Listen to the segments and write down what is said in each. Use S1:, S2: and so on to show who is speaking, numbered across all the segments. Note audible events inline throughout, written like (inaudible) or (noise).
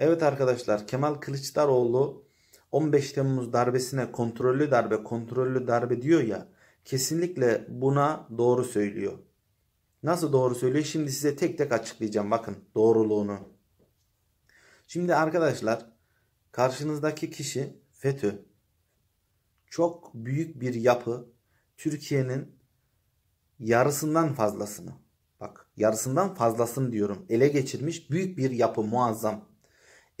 S1: Evet arkadaşlar Kemal Kılıçdaroğlu 15 Temmuz darbesine kontrollü darbe kontrollü darbe diyor ya kesinlikle buna doğru söylüyor. Nasıl doğru söylüyor? Şimdi size tek tek açıklayacağım bakın doğruluğunu. Şimdi arkadaşlar karşınızdaki kişi FETÖ. Çok büyük bir yapı Türkiye'nin yarısından fazlasını bak yarısından fazlasını diyorum ele geçirmiş büyük bir yapı muazzam.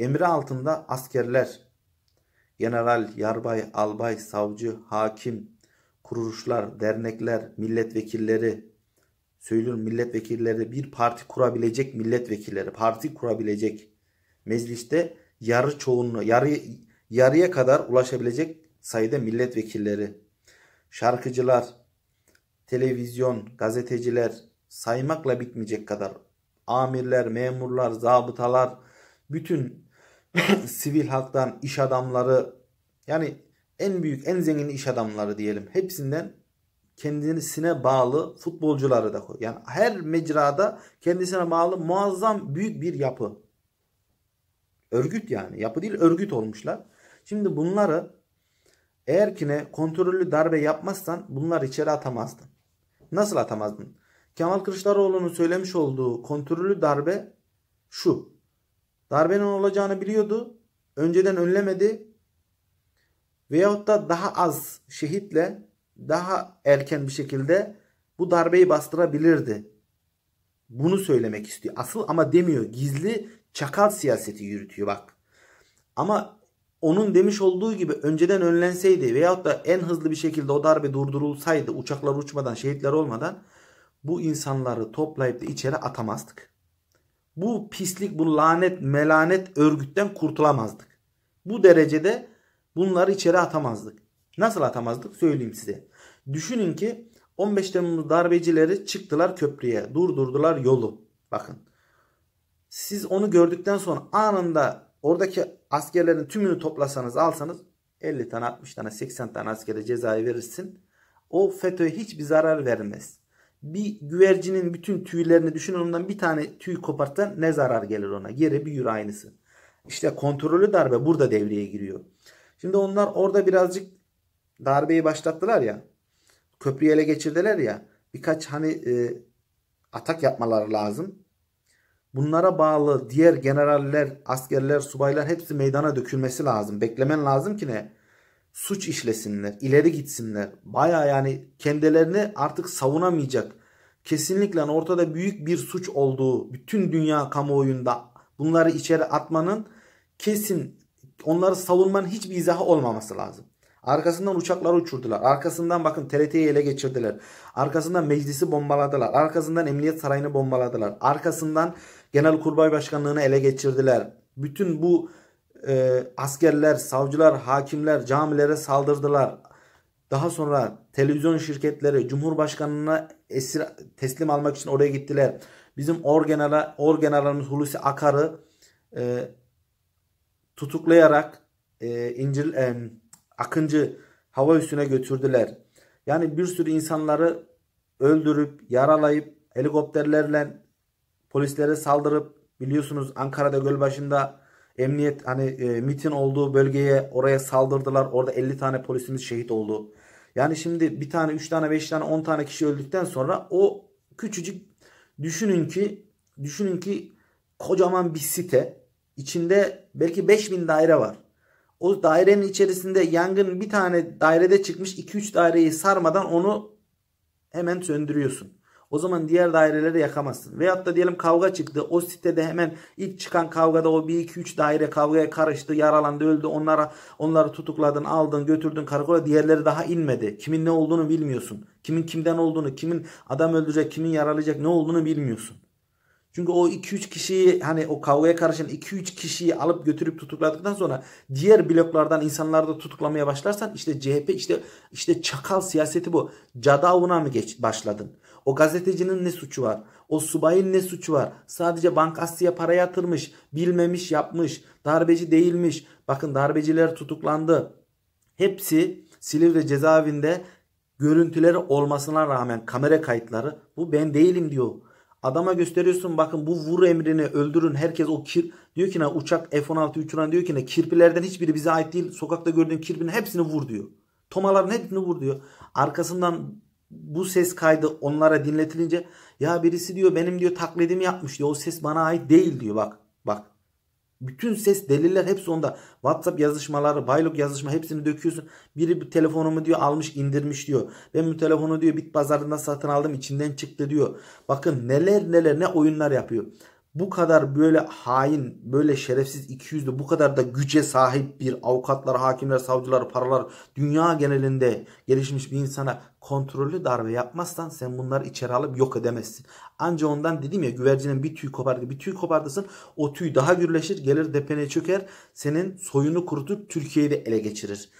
S1: Emri altında askerler, general, yarbay, albay, savcı, hakim, kuruluşlar, dernekler, milletvekilleri, söylüyorum milletvekilleri bir parti kurabilecek milletvekilleri, parti kurabilecek mecliste yarı çoğunluğu, yarı, yarıya kadar ulaşabilecek sayıda milletvekilleri, şarkıcılar, televizyon, gazeteciler saymakla bitmeyecek kadar amirler, memurlar, zabıtalar, bütün (laughs) sivil halktan, iş adamları yani en büyük, en zengin iş adamları diyelim. Hepsinden kendisine bağlı futbolcuları da koy. Yani her mecrada kendisine bağlı muazzam büyük bir yapı. Örgüt yani. Yapı değil örgüt olmuşlar. Şimdi bunları eğer ki ne kontrollü darbe yapmazsan bunlar içeri atamazdın. Nasıl atamazdın? Kemal Kılıçdaroğlu'nun söylemiş olduğu kontrollü darbe şu. Darbenin olacağını biliyordu. Önceden önlemedi. Veyahut da daha az şehitle daha erken bir şekilde bu darbeyi bastırabilirdi. Bunu söylemek istiyor. Asıl ama demiyor. Gizli çakal siyaseti yürütüyor bak. Ama onun demiş olduğu gibi önceden önlenseydi veyahut da en hızlı bir şekilde o darbe durdurulsaydı uçaklar uçmadan şehitler olmadan bu insanları toplayıp da içeri atamazdık bu pislik, bu lanet, melanet örgütten kurtulamazdık. Bu derecede bunları içeri atamazdık. Nasıl atamazdık söyleyeyim size. Düşünün ki 15 Temmuz darbecileri çıktılar köprüye. Durdurdular yolu. Bakın. Siz onu gördükten sonra anında oradaki askerlerin tümünü toplasanız alsanız 50 tane 60 tane 80 tane askere cezayı verirsin. O FETÖ'ye hiçbir zarar vermez. Bir güvercinin bütün tüylerini düşün ondan bir tane tüy kopartsan ne zarar gelir ona? Geri yürü aynısı. İşte kontrollü darbe burada devreye giriyor. Şimdi onlar orada birazcık darbeyi başlattılar ya. Köprüyü ele geçirdiler ya. Birkaç hani e, atak yapmaları lazım. Bunlara bağlı diğer generaller, askerler, subaylar hepsi meydana dökülmesi lazım. Beklemen lazım ki ne? suç işlesinler, ileri gitsinler. Baya yani kendilerini artık savunamayacak. Kesinlikle hani ortada büyük bir suç olduğu bütün dünya kamuoyunda bunları içeri atmanın kesin onları savunmanın hiçbir izahı olmaması lazım. Arkasından uçakları uçurdular. Arkasından bakın TRT'yi ele geçirdiler. Arkasından meclisi bombaladılar. Arkasından emniyet sarayını bombaladılar. Arkasından genel kurmay başkanlığını ele geçirdiler. Bütün bu e, askerler, savcılar, hakimler camilere saldırdılar. Daha sonra televizyon şirketleri Cumhurbaşkanına esir teslim almak için oraya gittiler. Bizim orgeneral orgeneralımız Hulusi Akar'ı e, tutuklayarak e, İncil e, Akıncı hava üstüne götürdüler. Yani bir sürü insanları öldürüp, yaralayıp, helikopterlerle polislere saldırıp biliyorsunuz Ankara'da Gölbaşı'nda emniyet hani e, MIT'in olduğu bölgeye oraya saldırdılar. Orada 50 tane polisimiz şehit oldu. Yani şimdi bir tane, üç tane, beş tane, on tane kişi öldükten sonra o küçücük düşünün ki düşünün ki kocaman bir site içinde belki 5000 daire var. O dairenin içerisinde yangın bir tane dairede çıkmış 2-3 daireyi sarmadan onu hemen söndürüyorsun. O zaman diğer daireleri yakamazsın. Veyahut da diyelim kavga çıktı. O sitede hemen ilk çıkan kavgada o 1-2-3 daire kavgaya karıştı. Yaralandı öldü. Onlara, onları tutukladın aldın götürdün karakola. Diğerleri daha inmedi. Kimin ne olduğunu bilmiyorsun. Kimin kimden olduğunu kimin adam öldürecek kimin yaralayacak ne olduğunu bilmiyorsun. Çünkü o 2-3 kişiyi hani o kavgaya karışan 2-3 kişiyi alıp götürüp tutukladıktan sonra diğer bloklardan insanları da tutuklamaya başlarsan işte CHP işte işte çakal siyaseti bu. Cadavuna mı geç başladın? O gazetecinin ne suçu var? O subayın ne suçu var? Sadece bankasya para yatırmış, bilmemiş yapmış, darbeci değilmiş. Bakın darbeciler tutuklandı. Hepsi Silivri cezaevinde görüntüleri olmasına rağmen kamera kayıtları bu ben değilim diyor. Adama gösteriyorsun bakın bu vur emrini öldürün herkes o kir diyor ki ne uçak F-16 uçuran diyor ki ne kirpilerden hiçbiri bize ait değil sokakta gördüğün kirpinin hepsini vur diyor. Tomaların hepsini vur diyor. Arkasından bu ses kaydı onlara dinletilince ya birisi diyor benim diyor taklidimi yapmış diyor o ses bana ait değil diyor bak bak. Bütün ses deliller hepsi onda. WhatsApp yazışmaları, Baylok yazışma hepsini döküyorsun. Biri bu telefonumu diyor almış indirmiş diyor. Ben bu telefonu diyor bit pazarında satın aldım içinden çıktı diyor. Bakın neler neler ne oyunlar yapıyor bu kadar böyle hain, böyle şerefsiz, iki yüzlü, bu kadar da güce sahip bir avukatlar, hakimler, savcılar, paralar dünya genelinde gelişmiş bir insana kontrollü darbe yapmazsan sen bunları içeri alıp yok edemezsin. Anca ondan dedim ya güvercinin bir tüy kopardı. Bir tüy kopardısın o tüy daha gürleşir gelir depene çöker senin soyunu kurutur Türkiye'yi de ele geçirir.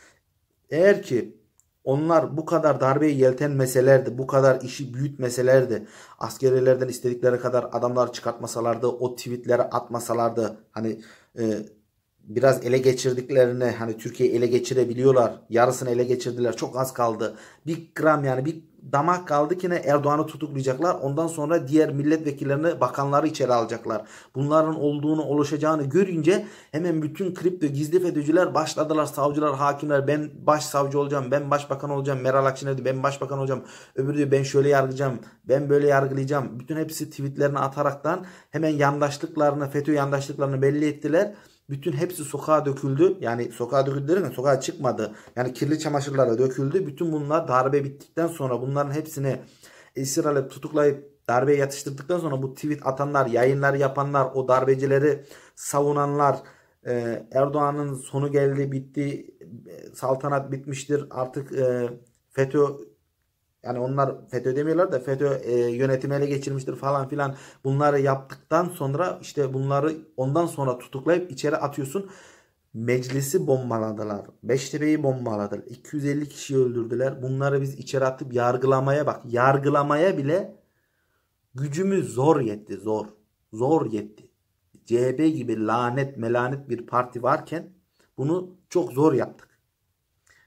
S1: Eğer ki onlar bu kadar darbeye yeltenmeselerdi, bu kadar işi büyütmeselerdi, askerilerden istedikleri kadar adamlar çıkartmasalardı, o tweetleri atmasalardı, hani e, biraz ele geçirdiklerini, hani Türkiye ele geçirebiliyorlar, yarısını ele geçirdiler, çok az kaldı. Bir gram yani bir Damak kaldı ki ne Erdoğan'ı tutuklayacaklar. Ondan sonra diğer milletvekillerini, bakanları içeri alacaklar. Bunların olduğunu, oluşacağını görünce hemen bütün kripto gizli FETÖ'cüler başladılar. Savcılar, hakimler ben başsavcı olacağım, ben başbakan olacağım. Meral Akşener diyor ben başbakan olacağım. Öbürü diyor ben şöyle yargılayacağım, ben böyle yargılayacağım. Bütün hepsi tweetlerini ataraktan hemen yandaşlıklarını, FETÖ yandaşlıklarını belli ettiler. Bütün hepsi sokağa döküldü. Yani sokağa döküldü derken sokağa çıkmadı. Yani kirli çamaşırlara döküldü. Bütün bunlar darbe bittikten sonra bunların hepsini esir alıp tutuklayıp darbeye yatıştırdıktan sonra bu tweet atanlar, yayınlar yapanlar, o darbecileri savunanlar, e, Erdoğan'ın sonu geldi, bitti, e, saltanat bitmiştir, artık e, FETÖ yani onlar FETÖ demiyorlar da FETÖ e, yönetimi ele geçirmiştir falan filan. Bunları yaptıktan sonra işte bunları ondan sonra tutuklayıp içeri atıyorsun. Meclisi bombaladılar. Beştepe'yi bombaladılar. 250 kişi öldürdüler. Bunları biz içeri atıp yargılamaya bak. Yargılamaya bile gücümüz zor yetti. Zor. Zor yetti. CHP gibi lanet melanet bir parti varken bunu çok zor yaptık.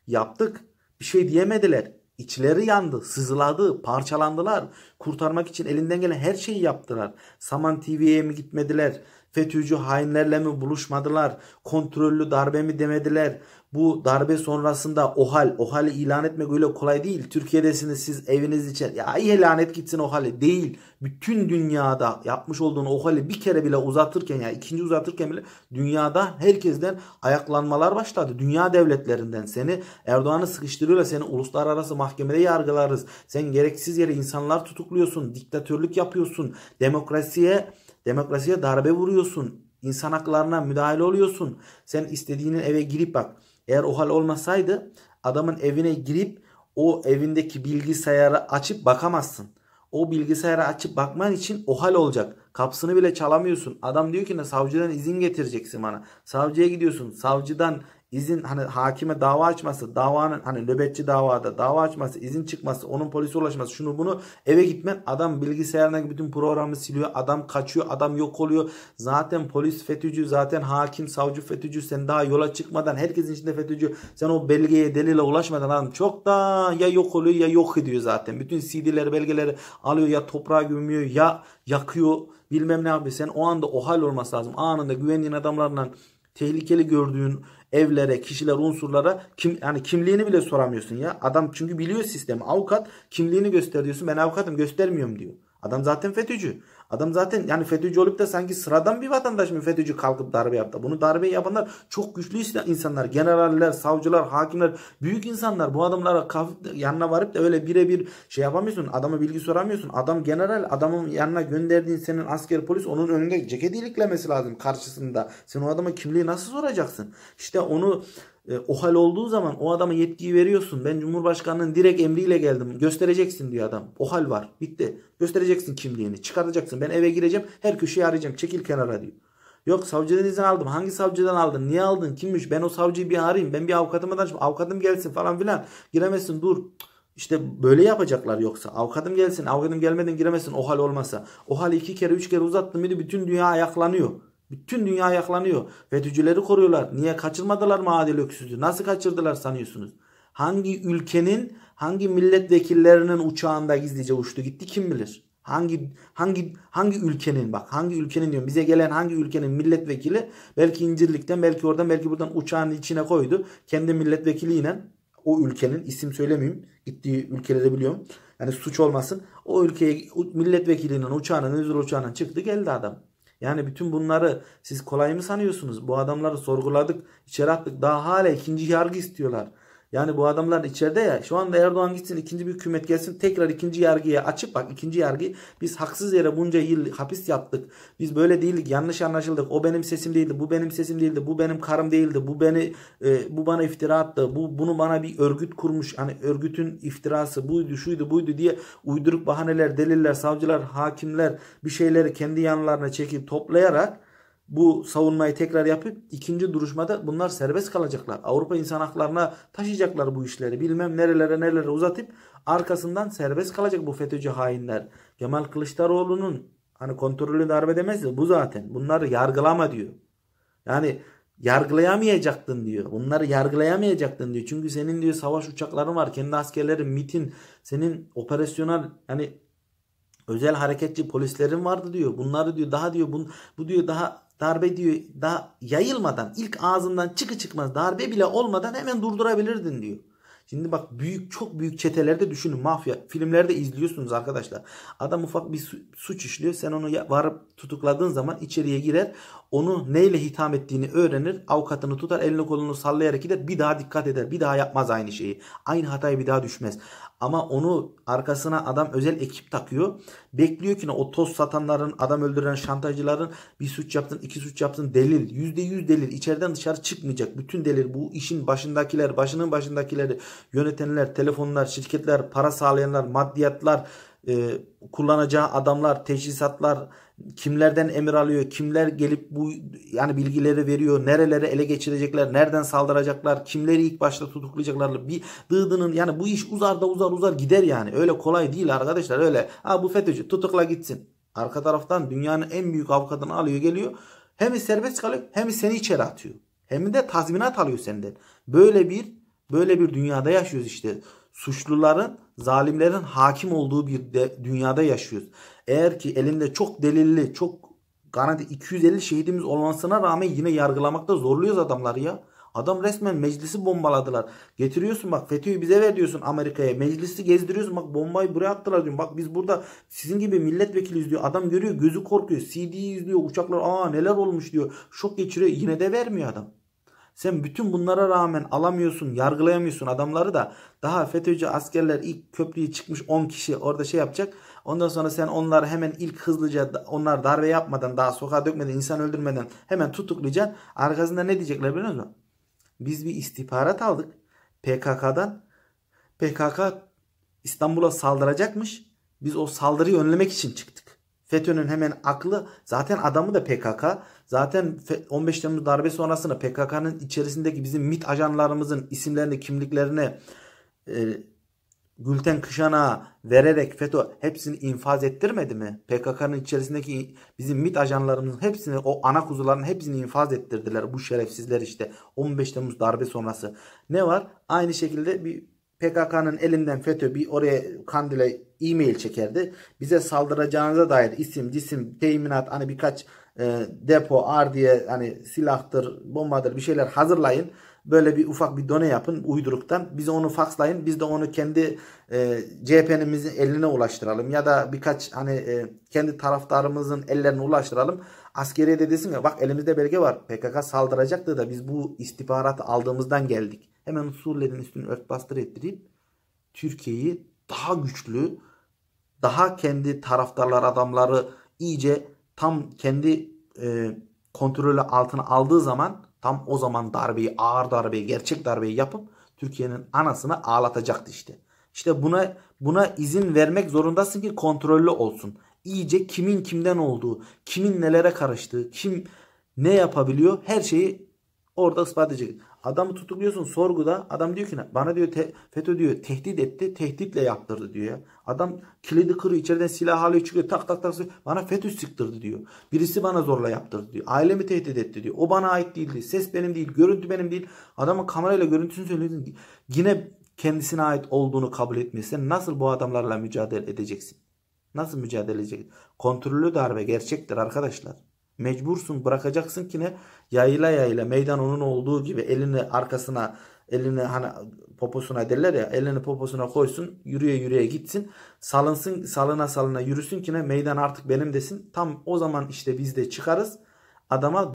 S1: Yaptık. Bir şey diyemediler. İçleri yandı, sızladı, parçalandılar. Kurtarmak için elinden gelen her şeyi yaptılar. Saman TV'ye mi gitmediler? FETÖ'cü hainlerle mi buluşmadılar? Kontrollü darbe mi demediler? bu darbe sonrasında OHAL, OHAL'i ilan etmek öyle kolay değil. Türkiye'desiniz siz eviniz için. Ya iyi lanet gitsin OHAL'e değil. Bütün dünyada yapmış olduğun OHAL'i bir kere bile uzatırken ya yani ikinci uzatırken bile dünyada herkesten ayaklanmalar başladı. Dünya devletlerinden seni Erdoğan'ı sıkıştırıyorlar. Seni uluslararası mahkemede yargılarız. Sen gereksiz yere insanlar tutukluyorsun. Diktatörlük yapıyorsun. Demokrasiye demokrasiye darbe vuruyorsun. insan haklarına müdahale oluyorsun. Sen istediğinin eve girip bak eğer o hal olmasaydı adamın evine girip o evindeki bilgisayarı açıp bakamazsın. O bilgisayarı açıp bakman için o hal olacak. Kapsını bile çalamıyorsun. Adam diyor ki ne savcıdan izin getireceksin bana. Savcıya gidiyorsun. Savcıdan izin hani hakime dava açması, davanın hani nöbetçi davada dava açması, izin çıkması, onun polise ulaşması, şunu bunu eve gitmen adam bilgisayarındaki bütün programı siliyor, adam kaçıyor, adam yok oluyor. Zaten polis FETÖ'cü, zaten hakim, savcı FETÖ'cü sen daha yola çıkmadan herkesin içinde FETÖ'cü. Sen o belgeye delile ulaşmadan adam çok da ya yok oluyor ya yok ediyor zaten. Bütün CD'leri, belgeleri alıyor ya toprağa gömüyor ya yakıyor bilmem ne yapıyor. Sen o anda o hal olması lazım. Anında güvenliğin adamlarından tehlikeli gördüğün evlere, kişiler, unsurlara kim yani kimliğini bile soramıyorsun ya. Adam çünkü biliyor sistemi. Avukat kimliğini gösteriyorsun Ben avukatım göstermiyorum diyor. Adam zaten FETÖ'cü. Adam zaten yani FETÖ'cü olup da sanki sıradan bir vatandaş mı FETÖ'cü kalkıp darbe yaptı? Bunu darbe yapanlar çok güçlü insanlar. Generaller, savcılar, hakimler, büyük insanlar. Bu adamlara yanına varıp da öyle birebir şey yapamıyorsun. Adama bilgi soramıyorsun. Adam general, adamın yanına gönderdiğin senin asker polis onun önünde ceket iliklemesi lazım karşısında. Sen o adama kimliği nasıl soracaksın? İşte onu e, o hal olduğu zaman o adama yetkiyi veriyorsun. Ben Cumhurbaşkanı'nın direkt emriyle geldim. Göstereceksin diyor adam. O hal var. Bitti. Göstereceksin kimliğini. Çıkartacaksın. Ben eve gireceğim. Her köşeyi arayacağım. Çekil kenara diyor. Yok savcıdan izin aldım. Hangi savcıdan aldın? Niye aldın? Kimmiş? Ben o savcıyı bir arayayım. Ben bir avukatıma danışayım. Avukatım gelsin falan filan. Giremezsin dur. İşte böyle yapacaklar yoksa. Avukatım gelsin. Avukatım gelmeden giremezsin. O hal olmasa. O hal iki kere üç kere uzattım. mıydı bütün dünya ayaklanıyor. Bütün dünya ayaklanıyor. FETÖ'cüleri koruyorlar. Niye kaçırmadılar mı Adil Öksüz'ü? Nasıl kaçırdılar sanıyorsunuz? Hangi ülkenin, hangi milletvekillerinin uçağında gizlice uçtu gitti kim bilir? Hangi hangi hangi ülkenin bak hangi ülkenin diyorum bize gelen hangi ülkenin milletvekili belki incirlikten belki oradan belki buradan uçağın içine koydu. Kendi milletvekiliyle o ülkenin isim söylemeyeyim gittiği ülkeleri biliyorum. Yani suç olmasın. O ülkeye milletvekilinin uçağının özel uçağına çıktı geldi adam. Yani bütün bunları siz kolay mı sanıyorsunuz? Bu adamları sorguladık, içeri attık. Daha hala ikinci yargı istiyorlar. Yani bu adamlar içeride ya şu anda Erdoğan gitsin ikinci bir hükümet gelsin tekrar ikinci yargıya açıp bak ikinci yargı biz haksız yere bunca yıl hapis yaptık. Biz böyle değildik yanlış anlaşıldık o benim sesim değildi bu benim sesim değildi bu benim karım değildi bu beni e, bu bana iftira attı bu bunu bana bir örgüt kurmuş hani örgütün iftirası buydu şuydu buydu diye uyduruk bahaneler deliller savcılar hakimler bir şeyleri kendi yanlarına çekip toplayarak bu savunmayı tekrar yapıp ikinci duruşmada bunlar serbest kalacaklar. Avrupa insan haklarına taşıyacaklar bu işleri. Bilmem nerelere nerelere uzatıp arkasından serbest kalacak bu FETÖ'cü hainler. Kemal Kılıçdaroğlu'nun hani kontrolü darbe demez de bu zaten. Bunları yargılama diyor. Yani yargılayamayacaktın diyor. Bunları yargılayamayacaktın diyor. Çünkü senin diyor savaş uçakların var. Kendi askerlerin, MIT'in, senin operasyonel yani özel hareketçi polislerin vardı diyor. Bunları diyor daha diyor bu, bu diyor daha darbe diyor da yayılmadan ilk ağzından çıkı çıkmaz darbe bile olmadan hemen durdurabilirdin diyor. Şimdi bak büyük çok büyük çetelerde düşünün mafya filmlerde izliyorsunuz arkadaşlar. Adam ufak bir suç işliyor. Sen onu varıp tutukladığın zaman içeriye girer. Onu neyle hitap ettiğini öğrenir. Avukatını tutar elini kolunu sallayarak gider. Bir daha dikkat eder. Bir daha yapmaz aynı şeyi. Aynı hataya bir daha düşmez. Ama onu arkasına adam özel ekip takıyor. Bekliyor ki ne o toz satanların, adam öldüren şantajcıların bir suç yaptın, iki suç yaptın delil. Yüzde yüz delil. içeriden dışarı çıkmayacak. Bütün delil bu işin başındakiler, başının başındakileri, yönetenler, telefonlar, şirketler, para sağlayanlar, maddiyatlar, e, kullanacağı adamlar, teşhisatlar, kimlerden emir alıyor, kimler gelip bu yani bilgileri veriyor, nerelere ele geçirecekler, nereden saldıracaklar, kimleri ilk başta tutuklayacaklar. Bir dığdının yani bu iş uzar da uzar uzar gider yani. Öyle kolay değil arkadaşlar öyle. Ha bu FETÖ'cü tutukla gitsin. Arka taraftan dünyanın en büyük avukatını alıyor geliyor. Hem serbest kalıyor hem seni içeri atıyor. Hem de tazminat alıyor senden. Böyle bir böyle bir dünyada yaşıyoruz işte suçluların, zalimlerin hakim olduğu bir de, dünyada yaşıyoruz. Eğer ki elinde çok delilli, çok garanti 250 şehidimiz olmasına rağmen yine yargılamakta zorluyoruz adamları ya. Adam resmen meclisi bombaladılar. Getiriyorsun bak FETÖ'yü bize ver diyorsun Amerika'ya. Meclisi gezdiriyorsun bak bombayı buraya attılar diyorsun. Bak biz burada sizin gibi milletvekili diyor. Adam görüyor gözü korkuyor. CD izliyor uçaklar aa neler olmuş diyor. Şok geçiriyor yine de vermiyor adam. Sen bütün bunlara rağmen alamıyorsun, yargılayamıyorsun adamları da. Daha FETÖ'cü askerler ilk köprüye çıkmış 10 kişi orada şey yapacak. Ondan sonra sen onlar hemen ilk hızlıca onlar darbe yapmadan daha sokağa dökmeden insan öldürmeden hemen tutuklayacaksın. Arkasında ne diyecekler biliyor musun? Biz bir istihbarat aldık PKK'dan. PKK İstanbul'a saldıracakmış. Biz o saldırıyı önlemek için çıktık. FETÖ'nün hemen aklı zaten adamı da PKK. Zaten 15 Temmuz darbe sonrasında PKK'nın içerisindeki bizim MIT ajanlarımızın isimlerini, kimliklerini e, Gülten Kışan'a vererek FETÖ hepsini infaz ettirmedi mi? PKK'nın içerisindeki bizim MIT ajanlarımızın hepsini o ana kuzuların hepsini infaz ettirdiler. Bu şerefsizler işte 15 Temmuz darbe sonrası. Ne var? Aynı şekilde bir PKK'nın elinden FETÖ bir oraya Kandil'e e-mail çekerdi. Bize saldıracağınıza dair isim, cisim, teminat hani birkaç e, depo, diye hani silahtır, bombadır bir şeyler hazırlayın. Böyle bir ufak bir done yapın uyduruktan. Bize onu fakslayın. Biz de onu kendi e, CHP'nimizin eline ulaştıralım. Ya da birkaç hani e, kendi taraftarımızın ellerine ulaştıralım. Askeriye de desin ya bak elimizde belge var. PKK saldıracaktı da biz bu istihbaratı aldığımızdan geldik. Hemen Suriye'nin üstünü örtbastır ettirip Türkiye'yi daha güçlü, daha kendi taraftarlar adamları iyice tam kendi e, kontrolü altına aldığı zaman tam o zaman darbeyi ağır darbeyi gerçek darbeyi yapıp Türkiye'nin anasını ağlatacaktı işte. İşte buna buna izin vermek zorundasın ki kontrollü olsun. İyice kimin kimden olduğu, kimin nelere karıştığı, kim ne yapabiliyor her şeyi orada ispat edecek. Adamı tutukluyorsun sorguda. Adam diyor ki bana diyor te, FETÖ diyor tehdit etti. Tehditle yaptırdı diyor ya. Adam kilidi kırıyor içeriden silah alıyor çıkıyor tak tak tak. Bana FETÖ sıktırdı diyor. Birisi bana zorla yaptırdı diyor. Ailemi tehdit etti diyor. O bana ait değildi. Ses benim değil. Görüntü benim değil. Adamın kamerayla görüntüsünü söylüyorsun. Yine kendisine ait olduğunu kabul etmiyorsan nasıl bu adamlarla mücadele edeceksin? Nasıl mücadele edeceksin? Kontrollü darbe gerçektir arkadaşlar. Mecbursun bırakacaksın ki ne? Yayla yayla meydan onun olduğu gibi elini arkasına elini hani poposuna derler ya elini poposuna koysun yürüye yürüye gitsin salınsın salına salına yürüsün ki ne meydan artık benim desin tam o zaman işte biz de çıkarız adama